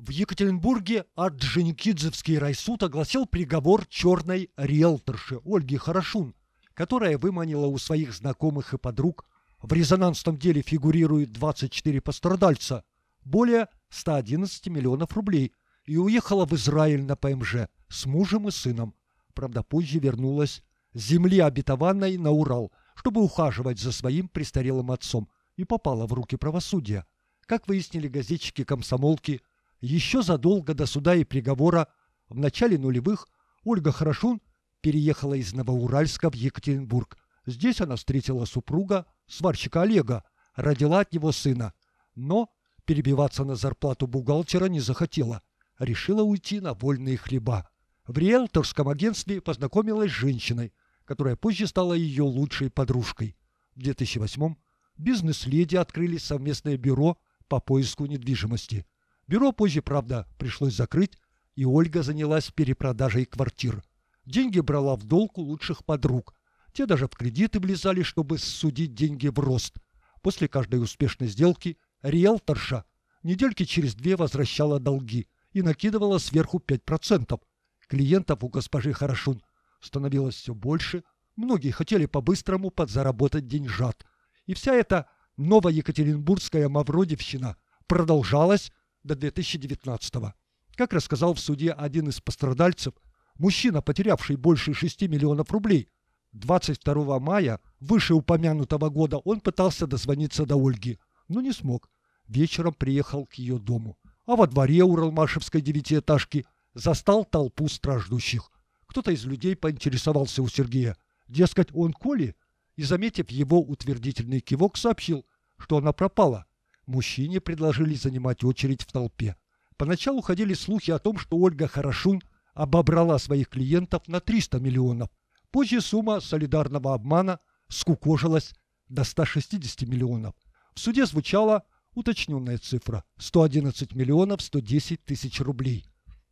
В Екатеринбурге Орджоникидзевский райсуд огласил приговор черной риэлторши Ольги Хорошун, которая выманила у своих знакомых и подруг в резонансном деле фигурирует 24 пострадальца, более 111 миллионов рублей, и уехала в Израиль на ПМЖ с мужем и сыном. Правда, позже вернулась с земли обетованной на Урал, чтобы ухаживать за своим престарелым отцом, и попала в руки правосудия. Как выяснили газетчики-комсомолки, еще задолго до суда и приговора в начале нулевых Ольга Хорошун переехала из Новоуральска в Екатеринбург. Здесь она встретила супруга, сварщика Олега, родила от него сына. Но перебиваться на зарплату бухгалтера не захотела. Решила уйти на вольные хлеба. В риэлторском агентстве познакомилась с женщиной, которая позже стала ее лучшей подружкой. В 2008 бизнес-леди открыли совместное бюро по поиску недвижимости. Бюро позже, правда, пришлось закрыть, и Ольга занялась перепродажей квартир. Деньги брала в долг у лучших подруг. Те даже в кредиты влезали, чтобы судить деньги в рост. После каждой успешной сделки риэлторша недельки через две возвращала долги и накидывала сверху 5%. Клиентов у госпожи Хорошун становилось все больше, многие хотели по-быстрому подзаработать деньжат. И вся эта новая Екатеринбургская мавродевщина продолжалась до 2019 года. Как рассказал в суде один из пострадальцев, мужчина, потерявший больше 6 миллионов рублей, 22 мая вышеупомянутого года он пытался дозвониться до Ольги, но не смог. Вечером приехал к ее дому, а во дворе уралмашевской девятиэтажки застал толпу страждущих. Кто-то из людей поинтересовался у Сергея, дескать, он Коли, и, заметив его утвердительный кивок, сообщил, что она пропала, Мужчине предложили занимать очередь в толпе. Поначалу ходили слухи о том, что Ольга Хорошун обобрала своих клиентов на 300 миллионов. Позже сумма солидарного обмана скукожилась до 160 миллионов. В суде звучала уточненная цифра – 111 миллионов 110 тысяч рублей.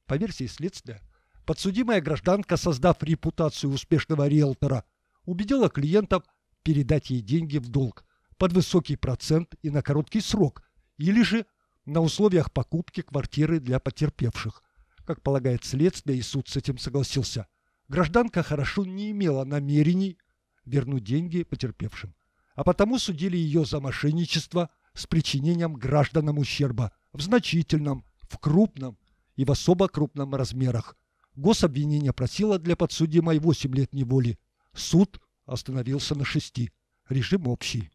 По версии следствия, подсудимая гражданка, создав репутацию успешного риэлтора, убедила клиентов передать ей деньги в долг под высокий процент и на короткий срок, или же на условиях покупки квартиры для потерпевших. Как полагает следствие, и суд с этим согласился. Гражданка хорошо не имела намерений вернуть деньги потерпевшим, а потому судили ее за мошенничество с причинением гражданам ущерба в значительном, в крупном и в особо крупном размерах. Гособвинение просило для подсудимой 8 лет неволи. Суд остановился на 6. Режим общий.